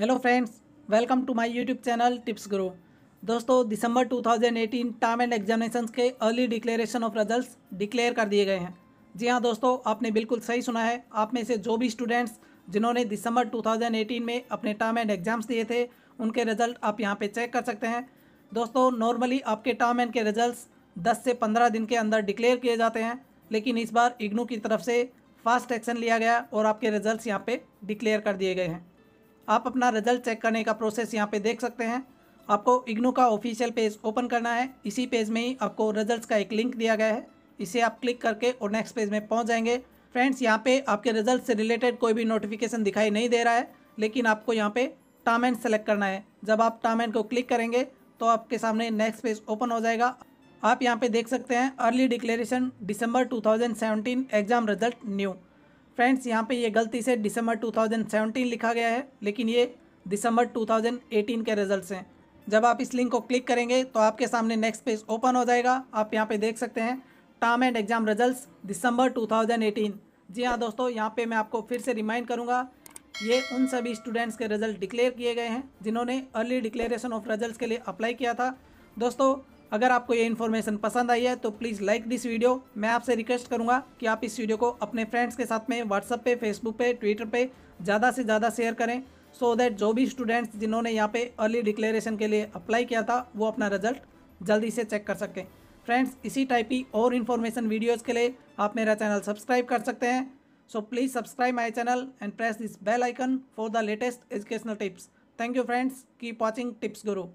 hello friends welcome to my YouTube channel tips grow दोस्तों December 2018 term end examination के early declaration of results declare कर दिए गए हैं जी हाँ दोस्तों आपने बिल्कुल सही सुना है आप में से जो भी स्टूडेंट्स जिन्होंने दिसंबर 2018 में अपने टर्म एंड एग्ज़ाम्स दिए थे उनके रिजल्ट आप यहाँ पर चेक कर सकते हैं दोस्तों नॉर्मली आपके टर्म एंड के रिजल्ट दस से पंद्रह दिन के अंदर डिक्लेयर किए जाते हैं लेकिन इस बार इग्नू की तरफ से फास्ट एक्शन लिया गया और आपके रिजल्ट्स यहाँ पे डिक्लेयर कर दिए गए हैं आप अपना रिजल्ट चेक करने का प्रोसेस यहाँ पे देख सकते हैं आपको इग्नू का ऑफिशियल पेज ओपन करना है इसी पेज में ही आपको रिजल्ट्स का एक लिंक दिया गया है इसे आप क्लिक करके और नेक्स्ट पेज में पहुँच जाएंगे फ्रेंड्स यहाँ पे आपके रिजल्ट से रिलेटेड कोई भी नोटिफिकेशन दिखाई नहीं दे रहा है लेकिन आपको यहाँ पे टर्म एंड सेलेक्ट करना है जब आप टर्म एंड को क्लिक करेंगे तो आपके सामने नेक्स्ट पेज ओपन हो जाएगा आप यहाँ पे देख सकते हैं early declaration December 2017 exam result new friends यहाँ पे ये गलती से दिसंबर 2017 लिखा गया है लेकिन ये दिसंबर 2018 के रिजल्ट्स हैं जब आप इस लिंक को क्लिक करेंगे तो आपके सामने नेक्स्ट पेज ओपन हो जाएगा आप यहाँ पे देख सकते हैं term end exam results December 2018 जी हाँ दोस्तों यहाँ पे मैं आपको फिर से रिमाइंड करूँगा ये उन सभी स्टूडेंट्स के रिजल्ट डिक्लेयर किए गए हैं जिन्होंने अर्ली डिक्लेरेशन ऑफ रिजल्ट के लिए अप्लाई किया था दोस्तों अगर आपको ये इन्फॉर्मेशन पसंद आई है तो प्लीज़ लाइक दिस वीडियो मैं आपसे रिक्वेस्ट करूँगा कि आप इस वीडियो को अपने फ्रेंड्स के साथ में व्हाट्सअप पे फेसबुक पे ट्विटर पे ज़्यादा से ज़्यादा शेयर करें सो so दैट जो भी स्टूडेंट्स जिन्होंने यहाँ पे अर्ली डिक्लेरेशन के लिए अप्लाई किया था वो अपना रिजल्ट जल्दी से चेक कर सकें फ्रेंड्स इसी टाइप की और इन्फॉर्मेशन वीडियोज़ के लिए आप मेरा चैनल सब्सक्राइब कर सकते हैं so please subscribe my channel and press this bell icon for the latest educational tips thank you friends keep watching tips गुरु